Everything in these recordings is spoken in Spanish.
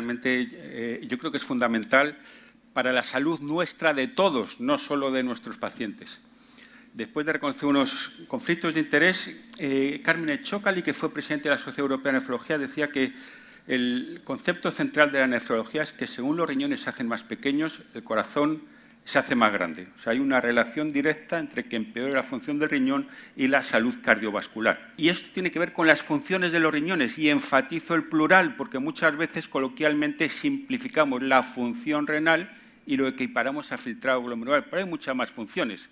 Realmente eh, yo creo que es fundamental para la salud nuestra de todos, no solo de nuestros pacientes. Después de reconocer unos conflictos de interés, eh, Carmen Chocali, que fue presidente de la Sociedad Europea de Nefrología, decía que el concepto central de la nefrología es que según los riñones se hacen más pequeños, el corazón se hace más grande. O sea, hay una relación directa entre que empeore la función del riñón y la salud cardiovascular. Y esto tiene que ver con las funciones de los riñones y enfatizo el plural porque muchas veces coloquialmente simplificamos la función renal y lo equiparamos a filtrado glomerular, pero hay muchas más funciones.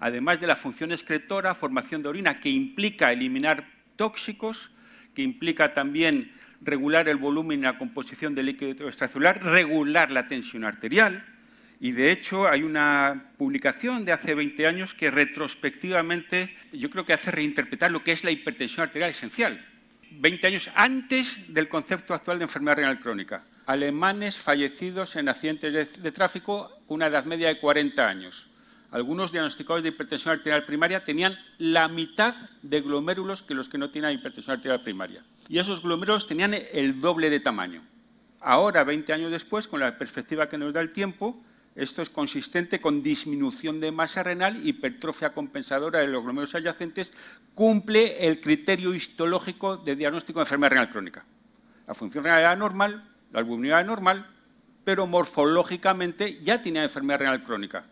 Además de la función excretora, formación de orina, que implica eliminar tóxicos, que implica también regular el volumen y la composición del líquido extracelular, regular la tensión arterial, y de hecho hay una publicación de hace 20 años que retrospectivamente yo creo que hace reinterpretar lo que es la hipertensión arterial esencial. 20 años antes del concepto actual de enfermedad renal crónica. Alemanes fallecidos en accidentes de, de tráfico, una edad media de 40 años. Algunos diagnosticados de hipertensión arterial primaria tenían la mitad de glomérulos que los que no tienen hipertensión arterial primaria. Y esos glomérulos tenían el doble de tamaño. Ahora, 20 años después, con la perspectiva que nos da el tiempo, esto es consistente con disminución de masa renal, hipertrofia compensadora de los glomérulos adyacentes, cumple el criterio histológico de diagnóstico de enfermedad renal crónica. La función renal era normal, la albuminidad era normal, pero morfológicamente ya tenía enfermedad renal crónica.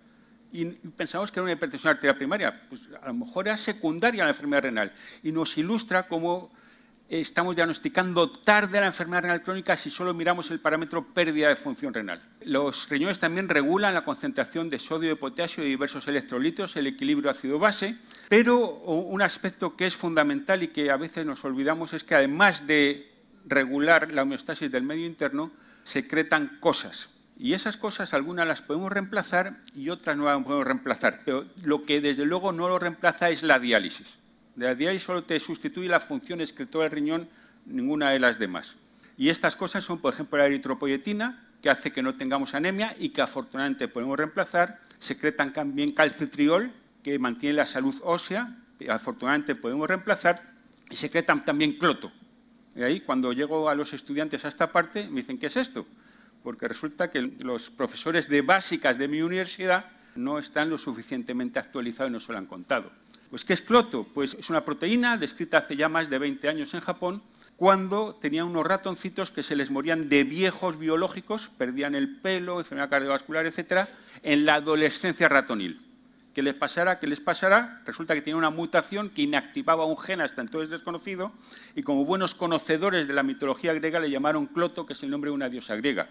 Y pensamos que era una hipertensión arterial primaria, pues a lo mejor era secundaria a la enfermedad renal. Y nos ilustra cómo estamos diagnosticando tarde la enfermedad renal crónica si solo miramos el parámetro pérdida de función renal. Los riñones también regulan la concentración de sodio y potasio y diversos electrolitos, el equilibrio ácido-base, pero un aspecto que es fundamental y que a veces nos olvidamos es que además de regular la homeostasis del medio interno, secretan cosas. Y esas cosas algunas las podemos reemplazar y otras no las podemos reemplazar, pero lo que desde luego no lo reemplaza es la diálisis. De ahí solo te sustituye la función escritora del riñón, ninguna de las demás. Y estas cosas son, por ejemplo, la eritropoyetina, que hace que no tengamos anemia y que afortunadamente podemos reemplazar. Secretan también calcitriol, que mantiene la salud ósea, que afortunadamente podemos reemplazar. Y secretan también cloto. Y ahí, cuando llego a los estudiantes a esta parte, me dicen, ¿qué es esto? Porque resulta que los profesores de básicas de mi universidad no están lo suficientemente actualizados y no se lo han contado. Pues, ¿qué es cloto? Pues es una proteína descrita hace ya más de 20 años en Japón, cuando tenían unos ratoncitos que se les morían de viejos biológicos, perdían el pelo, enfermedad cardiovascular, etcétera, en la adolescencia ratonil. ¿Qué les pasará? ¿Qué les pasará? Resulta que tenía una mutación que inactivaba un gen hasta entonces desconocido y como buenos conocedores de la mitología griega le llamaron Cloto, que es el nombre de una diosa griega.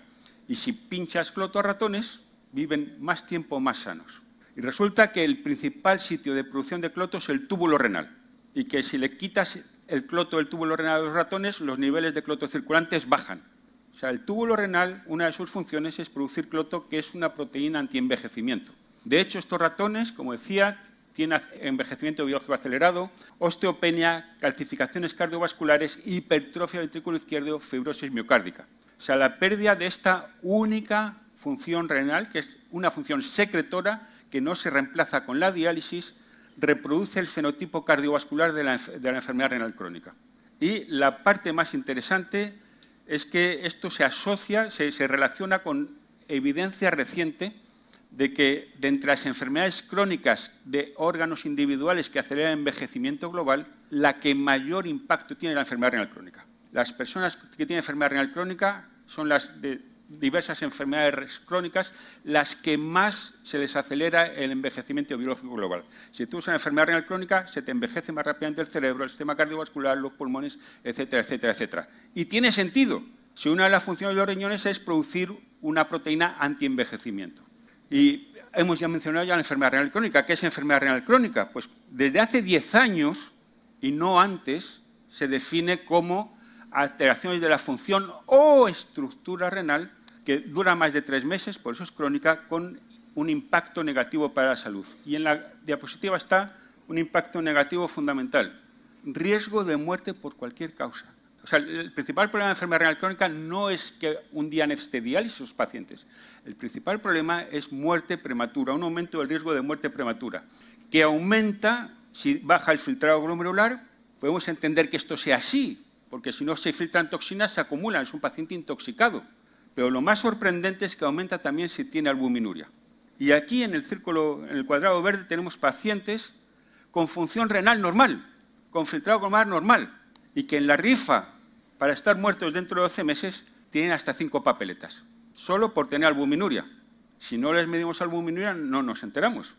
Y si pinchas Cloto a ratones, viven más tiempo más sanos. Y resulta que el principal sitio de producción de cloto es el túbulo renal y que si le quitas el cloto del túbulo renal a los ratones, los niveles de cloto circulantes bajan. O sea, el túbulo renal, una de sus funciones es producir cloto, que es una proteína antienvejecimiento. De hecho, estos ratones, como decía, tienen envejecimiento biológico acelerado, osteopenia, calcificaciones cardiovasculares, hipertrofia del ventrículo izquierdo, fibrosis miocárdica. O sea, la pérdida de esta única función renal, que es una función secretora, que no se reemplaza con la diálisis, reproduce el fenotipo cardiovascular de la, enfermedad renal crónica. Y la parte más interesante es que esto se asocia, se, se relaciona con evidencia reciente de que de entre las enfermedades crónicas de órganos individuales que aceleran el envejecimiento global, la que mayor impacto tiene la enfermedad renal crónica. Las personas que tienen enfermedad renal crónica son las de diversas enfermedades crónicas las que más se desacelera el envejecimiento biológico global. Si tú usas una enfermedad renal crónica, se te envejece más rápidamente el cerebro, el sistema cardiovascular, los pulmones, etcétera, etcétera, etcétera. Y tiene sentido si una de las funciones de los riñones es producir una proteína anti-envejecimiento. Y hemos ya mencionado ya la enfermedad renal crónica. ¿Qué es enfermedad renal crónica? Pues desde hace 10 años, y no antes, se define como alteraciones de la función o estructura renal que dura más de tres meses, por eso es crónica, con un impacto negativo para la salud. Y en la diapositiva está un impacto negativo fundamental, riesgo de muerte por cualquier causa. O sea, el principal problema de enfermedad renal crónica no es que un día necesite y sus pacientes. El principal problema es muerte prematura, un aumento del riesgo de muerte prematura, que aumenta si baja el filtrado glomerular. Podemos entender que esto sea así, porque si no se filtran toxinas, se acumulan, es un paciente intoxicado. Pero lo más sorprendente es que aumenta también si tiene albuminuria. Y aquí en el en el cuadrado verde, tenemos pacientes con función renal normal, con filtrado glomerular normal, y que en la rifa, para estar muertos dentro de 12 meses, tienen hasta 5 papeletas, solo por tener albuminuria. Si no les medimos albuminuria, no nos enteramos.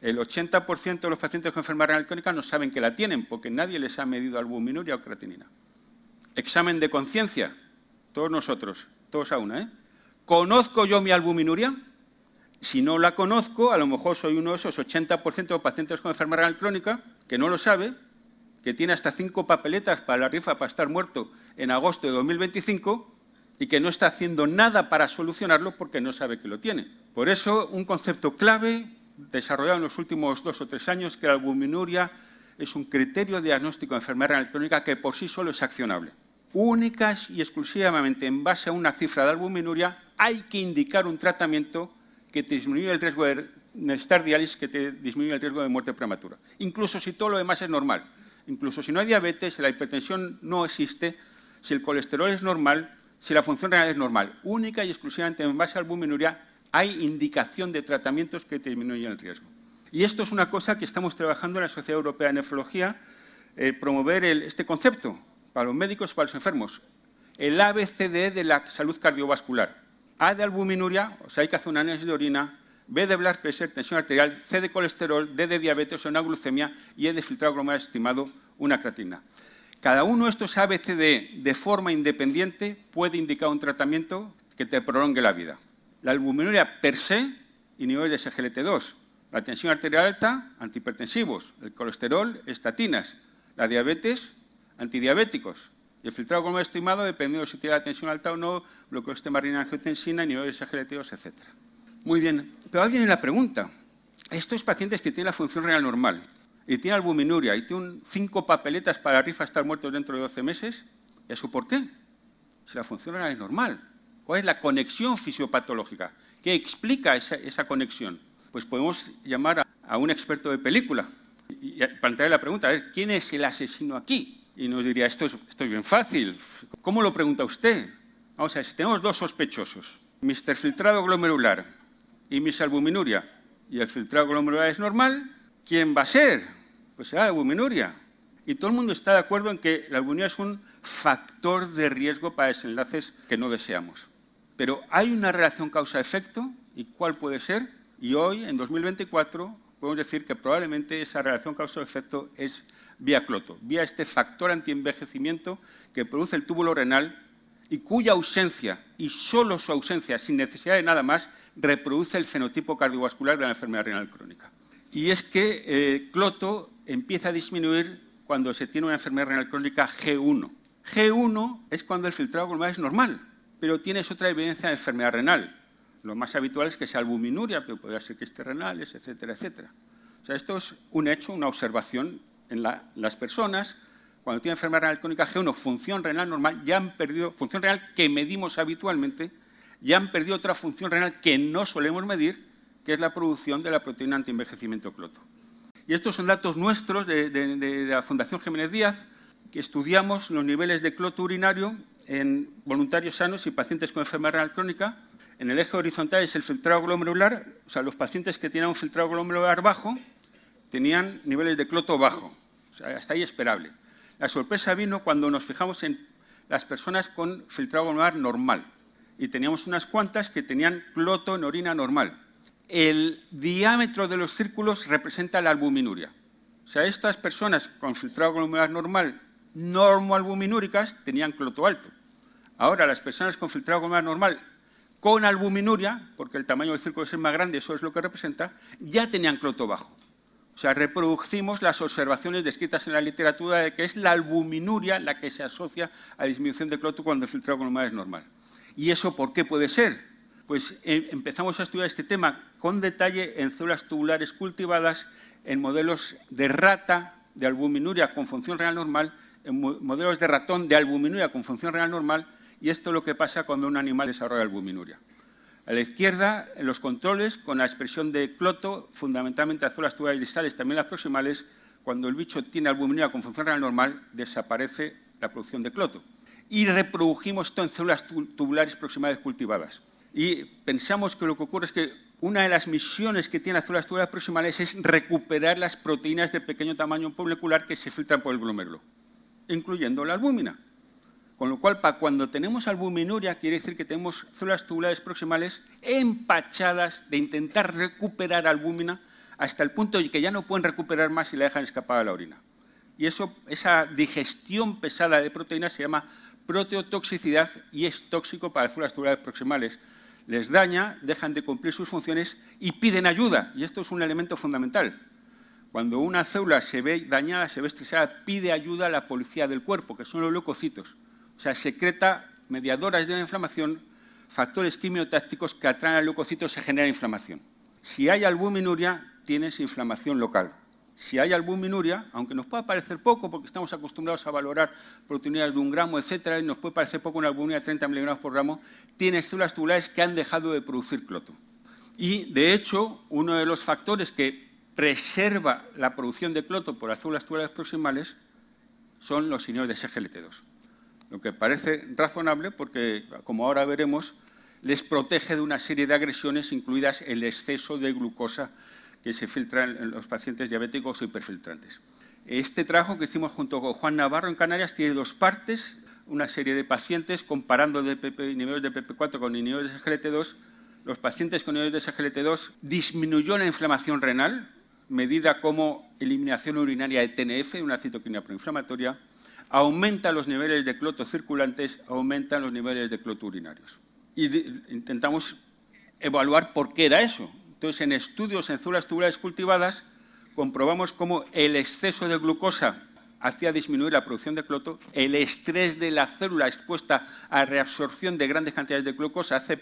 El 80% de los pacientes con enfermedad renal crónica no saben que la tienen, porque nadie les ha medido albuminuria o creatinina. Examen de conciencia, todos nosotros todos a una, ¿eh? ¿Conozco yo mi albuminuria? Si no la conozco, a lo mejor soy uno de esos 80% de pacientes con enfermedad renal crónica que no lo sabe, que tiene hasta cinco papeletas para la rifa para estar muerto en agosto de 2025 y que no está haciendo nada para solucionarlo porque no sabe que lo tiene. Por eso, un concepto clave desarrollado en los últimos dos o tres años, que la albuminuria es un criterio diagnóstico de enfermedad renal crónica que por sí solo es accionable únicas y exclusivamente en base a una cifra de albuminuria, hay que indicar un tratamiento que te disminuya el riesgo de estar diálisis, que te disminuye el riesgo de muerte prematura. Incluso si todo lo demás es normal. Incluso si no hay diabetes, si la hipertensión no existe, si el colesterol es normal, si la función renal es normal. Única y exclusivamente en base a albuminuria hay indicación de tratamientos que te disminuyen el riesgo. Y esto es una cosa que estamos trabajando en la Sociedad Europea de Nefrología, eh, promover este concepto, para los médicos y para los enfermos. El ABCD de la salud cardiovascular. A de albuminuria, o sea, hay que hacer un análisis de orina. B de blood tensión arterial. C de colesterol. D de diabetes o una glucemia. Y E de filtrado glomerular estimado, una creatina. Cada uno de estos ABCD de forma independiente puede indicar un tratamiento que te prolongue la vida. La albuminuria per se y niveles de SGLT2. La tensión arterial alta, antihipertensivos. El colesterol, estatinas. La diabetes, antidiabéticos. Y el filtrado como estimado, dependiendo si tiene la tensión alta o no, bloqueo este marina angiotensina, niveles de etc. Muy bien, pero alguien en la pregunta. Estos pacientes que tienen la función renal normal y tienen albuminuria y tienen cinco papeletas para rifa estar muertos dentro de 12 meses, ¿y eso por qué? Si la función renal es normal. ¿Cuál es la conexión fisiopatológica? ¿Qué explica esa, conexión? Pues podemos llamar a, un experto de película y, plantearle la pregunta, ¿quién es el asesino aquí? Y nos diría, esto es, bien fácil. ¿Cómo lo pregunta usted? a ver, si tenemos dos sospechosos, mister Filtrado glomerular y Miss Albuminuria, y el filtrado glomerular es normal, ¿quién va a ser? Pues será la albuminuria. Y todo el mundo está de acuerdo en que la albuminuria es un factor de riesgo para desenlaces que no deseamos. Pero hay una relación causa-efecto, ¿y cuál puede ser? Y hoy, en 2024, podemos decir que probablemente esa relación causa-efecto es vía cloto, vía este factor antienvejecimiento que produce el túbulo renal y cuya ausencia, y solo su ausencia, sin necesidad de nada más, reproduce el fenotipo cardiovascular de la enfermedad renal crónica. Y es que eh, cloto empieza a disminuir cuando se tiene una enfermedad renal crónica G1. G1 es cuando el filtrado glomerular es normal, pero tienes otra evidencia de enfermedad renal. Lo más habitual es que sea albuminuria, pero podría ser que esté renales, etcétera, etcétera. O sea, esto es un hecho, una observación en las personas, cuando tienen enfermedad renal crónica G1, función renal normal, ya han perdido, función renal que medimos habitualmente, ya han perdido otra función renal que no solemos medir, que es la producción de la proteína antienvejecimiento cloto. Y estos son datos nuestros de, de la Fundación Jiménez Díaz, que estudiamos los niveles de cloto urinario en voluntarios sanos y pacientes con enfermedad renal crónica. En el eje horizontal es el filtrado glomerular, o sea, los pacientes que tenían un filtrado glomerular bajo tenían niveles de cloto bajo hasta ahí esperable. La sorpresa vino cuando nos fijamos en las personas con filtrado glomerular normal y teníamos unas cuantas que tenían cloto en orina normal. El diámetro de los círculos representa la albuminuria. O sea, estas personas con filtrado glomerular normal normoalbuminúricas tenían cloto alto. Ahora, las personas con filtrado glomerular normal con albuminuria, porque el tamaño del círculo es más grande, eso es lo que representa, ya tenían cloto bajo. O sea, reproducimos las observaciones descritas en la literatura de que es la albuminuria la que se asocia a disminución de cloto cuando el filtrado humedad es normal. ¿Y eso por qué puede ser? Pues eh, empezamos a estudiar este tema con detalle en células tubulares cultivadas, en modelos de rata de albuminuria con función renal normal, en modelos de ratón de albuminuria con función renal normal, y esto es lo que pasa cuando un animal desarrolla albuminuria. A la izquierda, los controles, con la expresión de cloto, fundamentalmente las células tubulares distales, también las proximales, cuando el bicho tiene albumina con función renal normal, desaparece la producción de cloto. Y reprodujimos esto en células tubulares proximales cultivadas. Y pensamos que lo que ocurre es que una de las misiones que tienen las células tubulares proximales es recuperar las proteínas de pequeño tamaño molecular que se filtran por el glomerulo, incluyendo la albúmina. Con lo cual, cuando tenemos albuminuria, quiere decir que tenemos células tubulares proximales empachadas de intentar recuperar albúmina hasta el punto de que ya no pueden recuperar más y la dejan escapar a la orina. Y eso, esa digestión pesada de proteínas se llama proteotoxicidad y es tóxico para las células tubulares proximales. Les daña, dejan de cumplir sus funciones y piden ayuda. Y esto es un elemento fundamental. Cuando una célula se ve dañada, se ve estresada, pide ayuda a la policía del cuerpo, que son los leucocitos sea, secreta mediadoras de una inflamación, factores quimiotácticos que atraen al leucocito y se genera inflamación. Si hay albuminuria, tienes inflamación local. Si hay albuminuria, aunque nos pueda parecer poco, porque estamos acostumbrados a valorar proteínas de un gramo, etcétera, y nos puede parecer poco una albuminuria de 30 miligramos por gramo, tienes células tubulares que han dejado de producir cloto. Y, de hecho, uno de los factores que preserva la producción de cloto por las células tubulares proximales son los inhibidores de SGLT2. Lo que parece razonable porque, como ahora veremos, les protege de una serie de agresiones, incluidas el exceso de glucosa que se filtra en los pacientes diabéticos o hiperfiltrantes. Este trabajo que hicimos junto con Juan Navarro en Canarias tiene dos partes, una serie de pacientes comparando niveles de PP4 con niveles de SGLT2. Los pacientes con niveles de SGLT2 disminuyó la inflamación renal, medida como eliminación urinaria de TNF, una citoquina proinflamatoria, aumenta los niveles de cloto circulantes, aumentan los niveles de cloto urinarios. Y intentamos evaluar por qué era eso. Entonces, en estudios en células tubulares cultivadas, comprobamos cómo el exceso de glucosa hacía disminuir la producción de cloto, el estrés de la célula expuesta a reabsorción de grandes cantidades de glucosa hace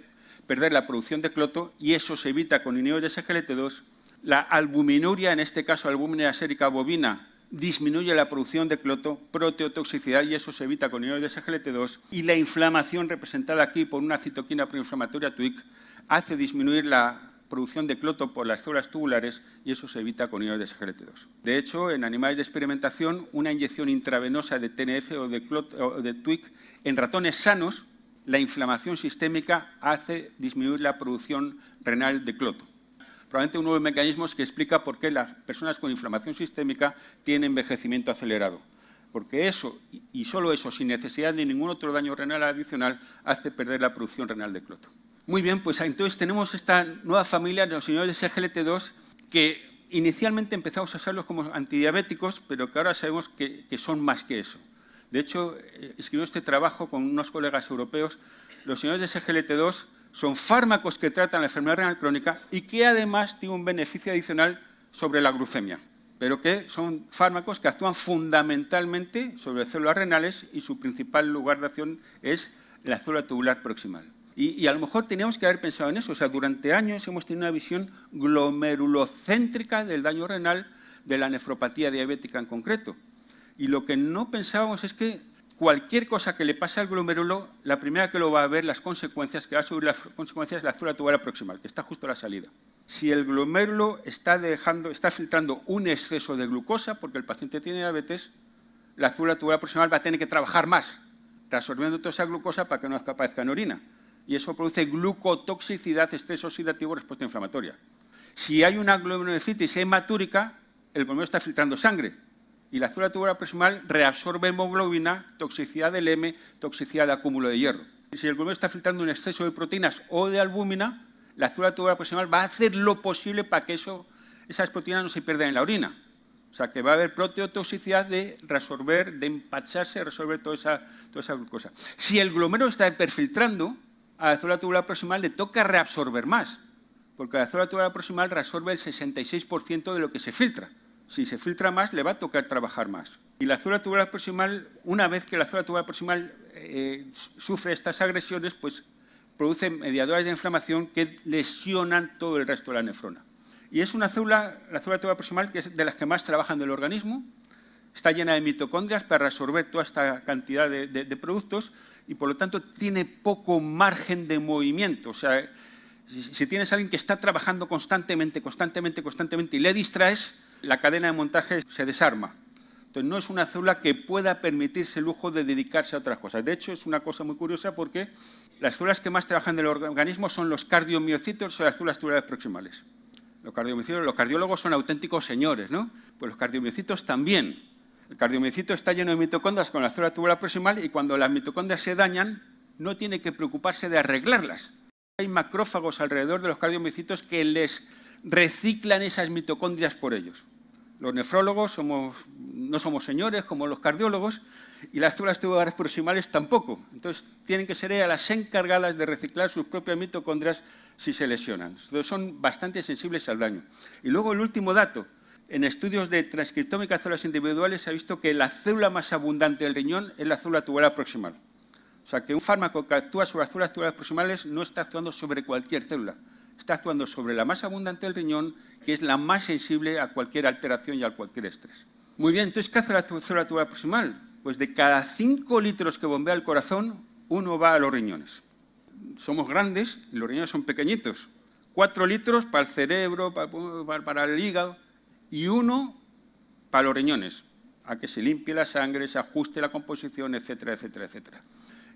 perder la producción de cloto y eso se evita con inhibidores de SGLT2. La albuminuria, en este caso albúmina sérica bovina, disminuye la producción de cloto, proteotoxicidad y eso se evita con iones de SGLT2 y la inflamación representada aquí por una citoquina proinflamatoria TWIC hace disminuir la producción de cloto por las células tubulares y eso se evita con iones de SGLT2. De hecho, en animales de experimentación, una inyección intravenosa de TNF o de, o de TWIC en ratones sanos, la inflamación sistémica hace disminuir la producción renal de cloto probablemente un nuevo mecanismo que explica por qué las personas con inflamación sistémica tienen envejecimiento acelerado. Porque eso, y solo eso, sin necesidad de ningún otro daño renal adicional, hace perder la producción renal de cloto. Muy bien, pues entonces tenemos esta nueva familia de los señores SGLT2 que inicialmente empezamos a usarlos como antidiabéticos, pero que ahora sabemos que, son más que eso. De hecho, eh, escribió este trabajo con unos colegas europeos. Los señores de SGLT2 son fármacos que tratan la enfermedad renal crónica y que además tienen un beneficio adicional sobre la glucemia, pero que son fármacos que actúan fundamentalmente sobre células renales y su principal lugar de acción es la célula tubular proximal. Y, a lo mejor teníamos que haber pensado en eso. O sea, durante años hemos tenido una visión glomerulocéntrica del daño renal, de la nefropatía diabética en concreto. Y lo que no pensábamos es que cualquier cosa que le pase al glomérulo, la primera que lo va a ver, las consecuencias, que va a subir las consecuencias, es la célula tubular proximal, que está justo a la salida. Si el glomérulo está, dejando, está filtrando un exceso de glucosa, porque el paciente tiene diabetes, la célula tubular proximal va a tener que trabajar más, absorbiendo toda esa glucosa para que no aparezca en orina. Y eso produce glucotoxicidad, estrés oxidativo, respuesta inflamatoria. Si hay una glomerulonefritis hematúrica, el glomérulo está filtrando sangre, y la célula tubular proximal reabsorbe hemoglobina, toxicidad del M, toxicidad de acúmulo de hierro. Si el glomero está filtrando un exceso de proteínas o de albúmina, la célula tubular proximal va a hacer lo posible para que eso, esas proteínas no se pierdan en la orina. O sea, que va a haber proteotoxicidad de resolver, de empacharse, resolver toda esa, toda esa glucosa. Si el glomero está hiperfiltrando, a la célula tubular proximal le toca reabsorber más, porque la célula tubular proximal resuelve el 66% de lo que se filtra si se filtra más, le va a tocar trabajar más. Y la célula tubular proximal, una vez que la célula tubular proximal eh, sufre estas agresiones, pues produce mediadores de inflamación que lesionan todo el resto de la nefrona. Y es una célula, la célula tubular proximal, que es de las que más trabajan del organismo, está llena de mitocondrias para absorber toda esta cantidad de, productos y, por lo tanto, tiene poco margen de movimiento. O sea, si, si tienes a alguien que está trabajando constantemente, constantemente, constantemente y le distraes, la cadena de montaje se desarma. Entonces, no es una célula que pueda permitirse el lujo de dedicarse a otras cosas. De hecho, es una cosa muy curiosa porque las células que más trabajan del organismo son los cardiomiocitos o las células tubulares proximales. Los los cardiólogos son auténticos señores, ¿no? Pues los cardiomiocitos también. El cardiomiocito está lleno de mitocondrias con la célula tubular proximal y cuando las mitocondrias se dañan, no tiene que preocuparse de arreglarlas. Hay macrófagos alrededor de los cardiomiocitos que les reciclan esas mitocondrias por ellos. Los nefrólogos no somos señores como los cardiólogos y las células tubulares proximales tampoco. Entonces, tienen que ser ellas las encargadas de reciclar sus propias mitocondrias si se lesionan. Entonces, son bastante sensibles al daño. Y luego el último dato. En estudios de transcriptómica de células individuales se ha visto que la célula más abundante del riñón es la célula tubular proximal. O sea, que un fármaco que actúa sobre las células tubulares proximales no está actuando sobre cualquier célula, está actuando sobre la más abundante del riñón, que es la más sensible a cualquier alteración y a cualquier estrés. Muy bien, entonces, ¿qué hace la célula proximal? Pues de cada 5 litros que bombea el corazón, uno va a los riñones. Somos grandes y los riñones son pequeñitos. 4 litros para el cerebro, para, para el hígado y uno para los riñones, a que se limpie la sangre, se ajuste la composición, etcétera, etcétera, etcétera.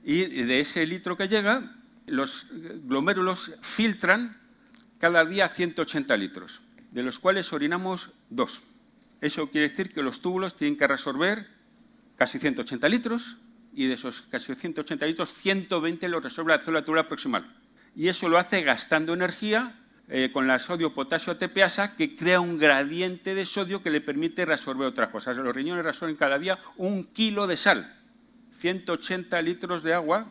Y de ese litro que llega, los glomérulos filtran cada día 180 litros, de los cuales orinamos dos. Eso quiere decir que los túbulos tienen que resolver casi 180 litros y de esos casi 180 litros, 120 lo resuelve la célula tubular proximal. Y eso lo hace gastando energía eh, con la sodio-potasio ATPasa, que crea un gradiente de sodio que le permite resolver otras cosas. Los riñones resuelven cada día un kilo de sal, 180 litros de agua,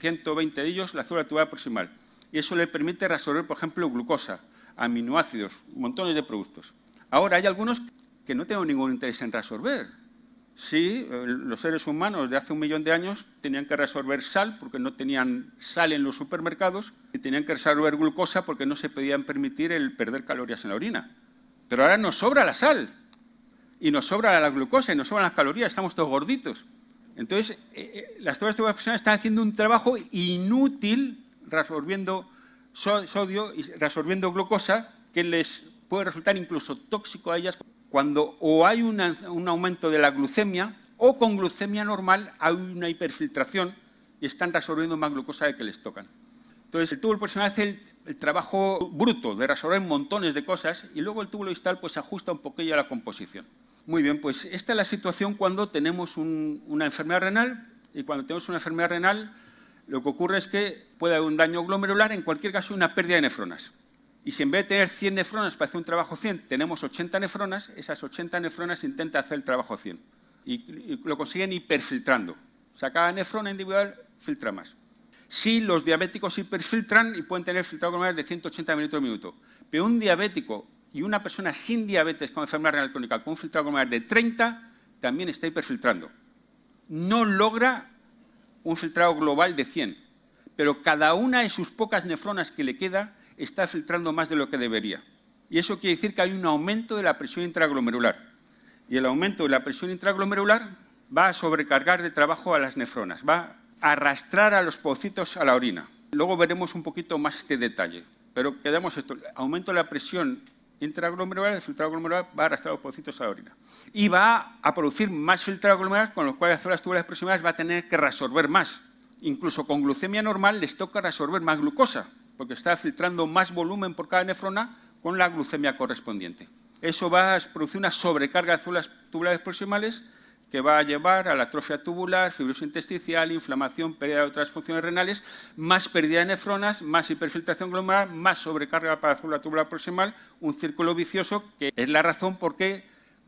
120 de ellos la célula tubular proximal y eso le permite resolver, por ejemplo, glucosa, aminoácidos, montones de productos. Ahora, hay algunos que no tengo ningún interés en resolver. Sí, los seres humanos de hace un millón de años tenían que resolver sal porque no tenían sal en los supermercados y tenían que resolver glucosa porque no se podían permitir el perder calorías en la orina. Pero ahora nos sobra la sal y nos sobra la glucosa y nos sobran las calorías, estamos todos gorditos. Entonces, eh, eh, las todas estas personas están haciendo un trabajo inútil resolviendo sodio y resolviendo glucosa que les puede resultar incluso tóxico a ellas cuando o hay un aumento de la glucemia o con glucemia normal hay una hiperfiltración y están resolviendo más glucosa de que les tocan. Entonces, el túbulo personal hace el, trabajo bruto de resolver montones de cosas y luego el túbulo distal pues ajusta un poquillo a la composición. Muy bien, pues esta es la situación cuando tenemos una enfermedad renal y cuando tenemos una enfermedad renal lo que ocurre es que puede haber un daño glomerular, en cualquier caso una pérdida de nefronas. Y si en vez de tener 100 nefronas para hacer un trabajo 100, tenemos 80 nefronas, esas 80 nefronas intentan hacer el trabajo 100. Y, lo consiguen hiperfiltrando. O sea, cada nefrona individual filtra más. sí, los diabéticos hiperfiltran y pueden tener filtrado glomerular de 180 minutos por minuto. Pero un diabético y una persona sin diabetes con enfermedad renal crónica con un filtrado glomerular de 30 también está hiperfiltrando. No logra un filtrado global de 100, pero cada una de sus pocas nefronas que le queda está filtrando más de lo que debería. Y eso quiere decir que hay un aumento de la presión intraglomerular. Y el aumento de la presión intraglomerular va a sobrecargar de trabajo a las nefronas, va a arrastrar a los pocitos a la orina. Luego veremos un poquito más este detalle, pero quedamos esto. Aumento de la presión intraglomerular, el filtrado glomerular va a arrastrar pocitos a la orina. Y va a producir más filtrado glomerular, con los cuales las células tubulares proximales va a tener que resolver más. Incluso con glucemia normal les toca resolver más glucosa, porque está filtrando más volumen por cada nefrona con la glucemia correspondiente. Eso va a producir una sobrecarga de células tubulares proximales que va a llevar a la atrofia tubular, fibrosis intestinal, inflamación, pérdida de otras funciones renales, más pérdida de nefronas, más hiperfiltración glomerular, más sobrecarga para la célula tubular proximal, un círculo vicioso que es la razón por qué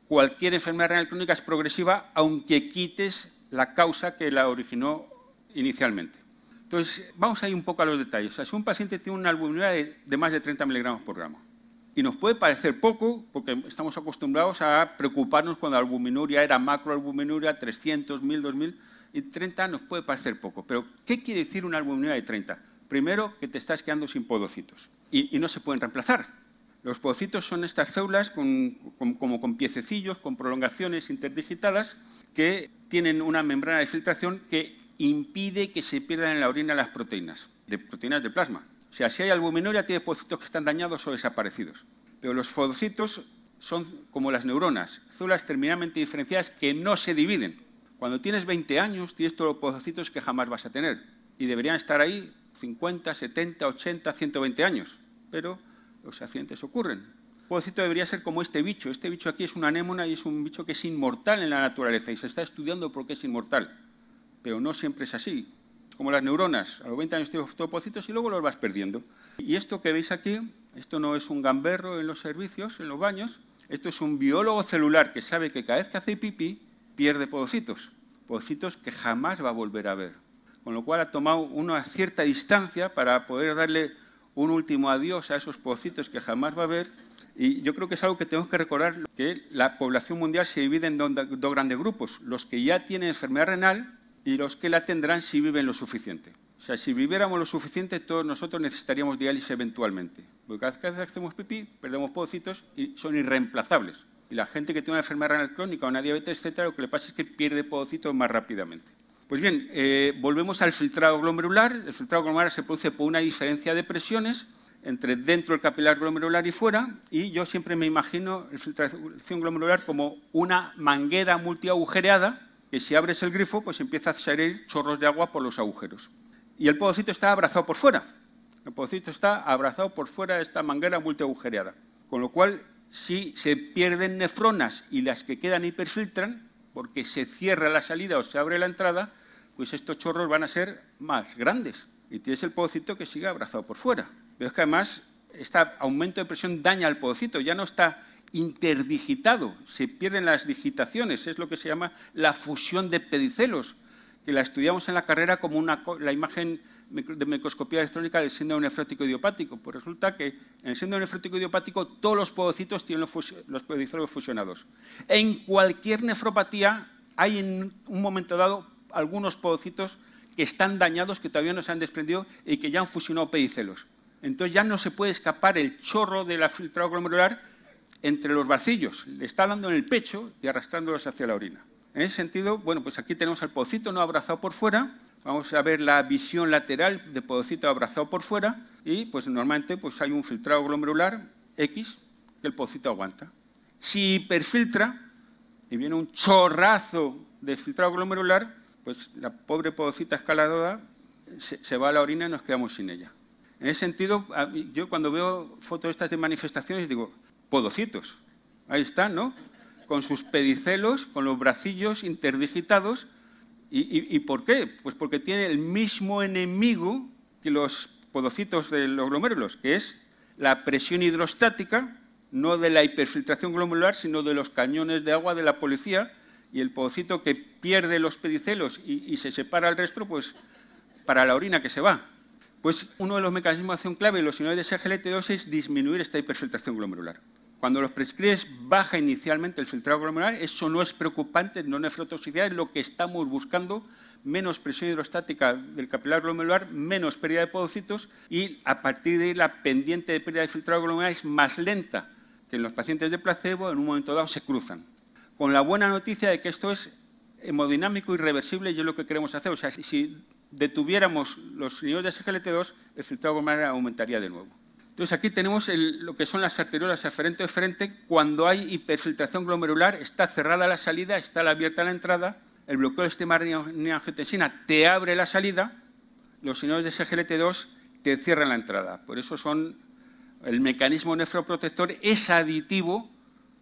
cualquier enfermedad renal crónica es progresiva, aunque quites la causa que la originó inicialmente. Entonces, vamos ahí un poco a los detalles. si un paciente tiene una albuminuria de, más de 30 miligramos por gramo, y nos puede parecer poco, porque estamos acostumbrados a preocuparnos cuando la albuminuria era macroalbuminuria, 300, 1000, 2000, y 30 nos puede parecer poco. Pero, ¿qué quiere decir una albuminuria de 30? Primero, que te estás quedando sin podocitos y, no se pueden reemplazar. Los podocitos son estas células con, como con piececillos, con prolongaciones interdigitadas, que tienen una membrana de filtración que impide que se pierdan en la orina las proteínas, de proteínas de plasma. O sea, si hay albuminuria, tiene podocitos que están dañados o desaparecidos. Pero los podocitos son como las neuronas, células terminalmente diferenciadas que no se dividen. Cuando tienes 20 años, tienes todos los podocitos que jamás vas a tener. Y deberían estar ahí 50, 70, 80, 120 años. Pero los accidentes ocurren. El podocito debería ser como este bicho. Este bicho aquí es una anémona y es un bicho que es inmortal en la naturaleza y se está estudiando por qué es inmortal. Pero no siempre es así como las neuronas. A los 20 años tienes y luego los vas perdiendo. Y esto que veis aquí, esto no es un gamberro en los servicios, en los baños. Esto es un biólogo celular que sabe que cada vez que hace pipí pierde podocitos. Podocitos que jamás va a volver a ver. Con lo cual ha tomado una cierta distancia para poder darle un último adiós a esos podocitos que jamás va a ver y yo creo que es algo que tenemos que recordar, que la población mundial se divide en dos, grandes grupos, los que ya tienen enfermedad renal y los que la tendrán si viven lo suficiente. O sea, si viviéramos lo suficiente, todos nosotros necesitaríamos diálisis eventualmente. Porque cada vez que hacemos pipí, perdemos pocitos y son irreemplazables. Y la gente que tiene una enfermedad renal crónica, o una diabetes, etcétera, lo que le pasa es que pierde podocitos más rápidamente. Pues bien, eh, volvemos al filtrado glomerular. El filtrado glomerular se produce por una diferencia de presiones entre dentro del capilar glomerular y fuera, y yo siempre me imagino el filtración glomerular como una manguera multiagujereada que si abres el grifo, pues empieza a salir chorros de agua por los agujeros. Y el podocito está abrazado por fuera. El podocito está abrazado por fuera de esta manguera multiagujereada. Con lo cual, si se pierden nefronas y las que quedan hiperfiltran, porque se cierra la salida o se abre la entrada, pues estos chorros van a ser más grandes. Y tienes el podocito que sigue abrazado por fuera. Pero es que además este aumento de presión daña al podocito, ya no está interdigitado, se pierden las digitaciones, es lo que se llama la fusión de pedicelos, que la estudiamos en la carrera como la imagen de microscopía electrónica del síndrome nefrótico idiopático. Pues resulta que en el síndrome nefrótico idiopático todos los podocitos tienen los, los pedicelos fusionados. En cualquier nefropatía hay en un momento dado algunos podocitos que están dañados, que todavía no se han desprendido y que ya han fusionado pedicelos. Entonces ya no se puede escapar el chorro del filtrado glomerular entre los barcillos, le está dando en el pecho y arrastrándolos hacia la orina. En ese sentido, bueno, pues aquí tenemos al podocito no abrazado por fuera, vamos a ver la visión lateral de podocito abrazado por fuera y pues normalmente pues hay un filtrado glomerular X que el pocito aguanta. Si hiperfiltra y viene un chorrazo de filtrado glomerular, pues la pobre podocita escaladora se, se va a la orina y nos quedamos sin ella. En ese sentido, yo cuando veo fotos estas de manifestaciones digo, podocitos. Ahí están, ¿no? Con sus pedicelos, con los bracillos interdigitados. ¿Y, por qué? Pues porque tiene el mismo enemigo que los podocitos de los glomérulos, que es la presión hidrostática, no de la hiperfiltración glomerular, sino de los cañones de agua de la policía, y el podocito que pierde los pedicelos y, se separa el resto, pues para la orina que se va. Pues uno de los mecanismos de acción clave de los de SGLT2 es disminuir esta hiperfiltración glomerular. Cuando los prescribes baja inicialmente el filtrado glomerular, eso no es preocupante, no es nefrotoxicidad, es lo que estamos buscando, menos presión hidrostática del capilar glomerular, menos pérdida de podocitos y a partir de ahí la pendiente de pérdida de filtrado glomerular es más lenta que en los pacientes de placebo, en un momento dado se cruzan. Con la buena noticia de que esto es hemodinámico irreversible y es lo que queremos hacer. O sea, si detuviéramos los niveles de SGLT2, el filtrado glomerular aumentaría de nuevo. Entonces aquí tenemos lo que son las arteriolas aferente frente. Cuando hay hiperfiltración glomerular, está cerrada la salida, está abierta la entrada. El bloqueo de sistema angiotensina te abre la salida. Los inhibidores de SGLT2 te cierran la entrada. Por eso son el mecanismo nefroprotector es aditivo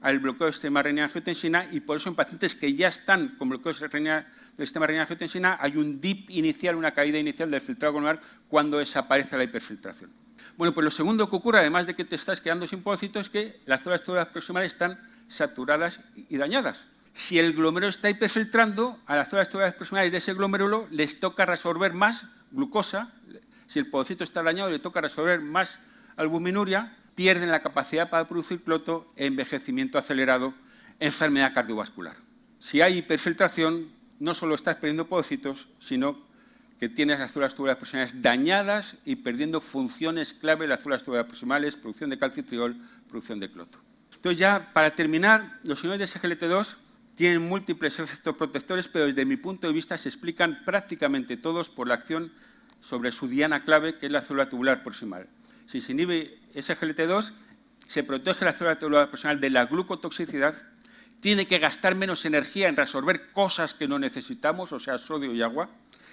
al bloqueo del sistema renina-angiotensina y por eso en pacientes que ya están con bloqueo del sistema renina-angiotensina hay un dip inicial, una caída inicial del filtrado glomerular cuando desaparece la hiperfiltración. Bueno, pues lo segundo que ocurre, además de que te estás quedando sin podocitos, es que las células tubulares proximales están saturadas y dañadas. Si el glomerulo está hiperfiltrando, a las células tubulares proximales de ese glomerulo les toca resolver más glucosa. Si el podocito está dañado, le toca resolver más albuminuria. Pierden la capacidad para producir cloto, envejecimiento acelerado, enfermedad cardiovascular. Si hay hiperfiltración, no solo estás perdiendo podocitos, sino que tiene las células tubulares proximales dañadas y perdiendo funciones clave de las células tubulares proximales, producción de calcitriol, producción de cloto. Entonces ya, para terminar, los inhibidores de SGLT2 tienen múltiples efectos protectores, pero desde mi punto de vista se explican prácticamente todos por la acción sobre su diana clave, que es la célula tubular proximal. Si se inhibe SGLT2, se protege la célula tubular proximal de la glucotoxicidad, tiene que gastar menos energía en resolver cosas que no necesitamos, o sea, sodio y agua,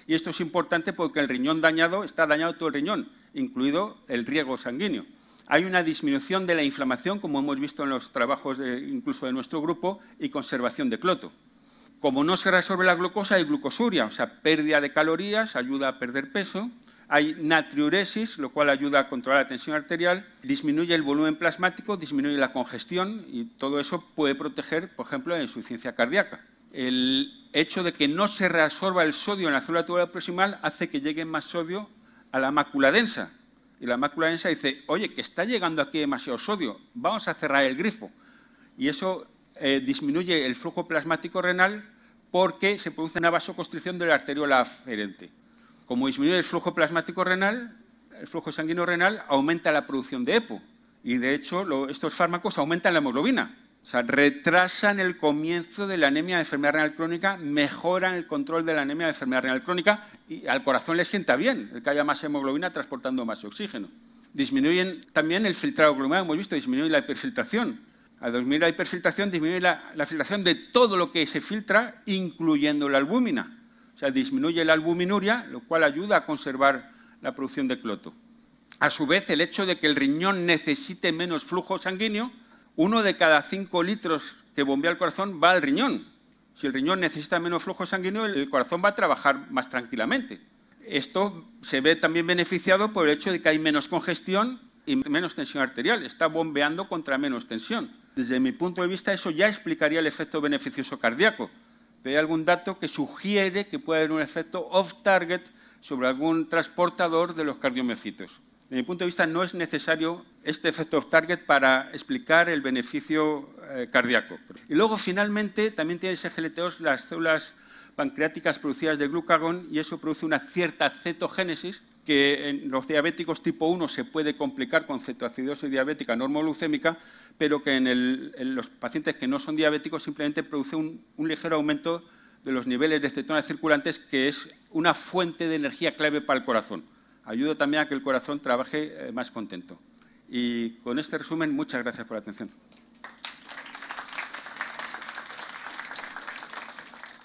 y esto es importante porque el riñón dañado está dañado todo el riñón, incluido el riego sanguíneo. Hay una disminución de la inflamación, como hemos visto en los trabajos incluso de nuestro grupo, y conservación de cloto. Como no se resuelve la glucosa, hay glucosuria, o sea, pérdida de calorías, ayuda a perder peso, hay natriuresis, lo cual ayuda a controlar la tensión arterial, disminuye el volumen plasmático, disminuye la congestión y todo eso puede proteger, por ejemplo, la insuficiencia cardíaca el hecho de que no se reabsorba el sodio en la célula tubular proximal hace que llegue más sodio a la mácula densa. Y la mácula densa dice, oye, que está llegando aquí demasiado sodio, vamos a cerrar el grifo. Y eso eh, disminuye el flujo plasmático renal porque se produce una vasoconstricción de la arteriola aferente. Como disminuye el flujo plasmático renal, el flujo sanguíneo renal aumenta la producción de EPO. Y de hecho, estos fármacos aumentan la hemoglobina, o sea, retrasan el comienzo de la anemia de enfermedad renal crónica, mejoran el control de la anemia de enfermedad renal crónica y al corazón le sienta bien el que haya más hemoglobina transportando más oxígeno. Disminuyen también el filtrado glomerular, hemos visto, disminuye la hiperfiltración. Al disminuir la hiperfiltración, disminuye la, filtración de todo lo que se filtra, incluyendo la albúmina. O sea, disminuye la albuminuria, lo cual ayuda a conservar la producción de cloto. A su vez, el hecho de que el riñón necesite menos flujo sanguíneo uno de cada cinco litros que bombea el corazón va al riñón. Si el riñón necesita menos flujo sanguíneo, el corazón va a trabajar más tranquilamente. Esto se ve también beneficiado por el hecho de que hay menos congestión y menos tensión arterial. Está bombeando contra menos tensión. Desde mi punto de vista, eso ya explicaría el efecto beneficioso cardíaco. Pero hay algún dato que sugiere que puede haber un efecto off-target sobre algún transportador de los cardiomiocitos. Desde mi punto de vista, no es necesario este efecto target para explicar el beneficio eh, cardíaco. Y luego, finalmente, también tiene ese GLT2 las células pancreáticas producidas de glucagón y eso produce una cierta cetogénesis que en los diabéticos tipo 1 se puede complicar con cetoacidosis diabética normoglucémica, pero que en, los pacientes que no son diabéticos simplemente produce un, un ligero aumento de los niveles de cetonas circulantes, que es una fuente de energía clave para el corazón. Ayuda también a que el corazón trabaje eh, más contento. Y con este resumen, muchas gracias por la atención.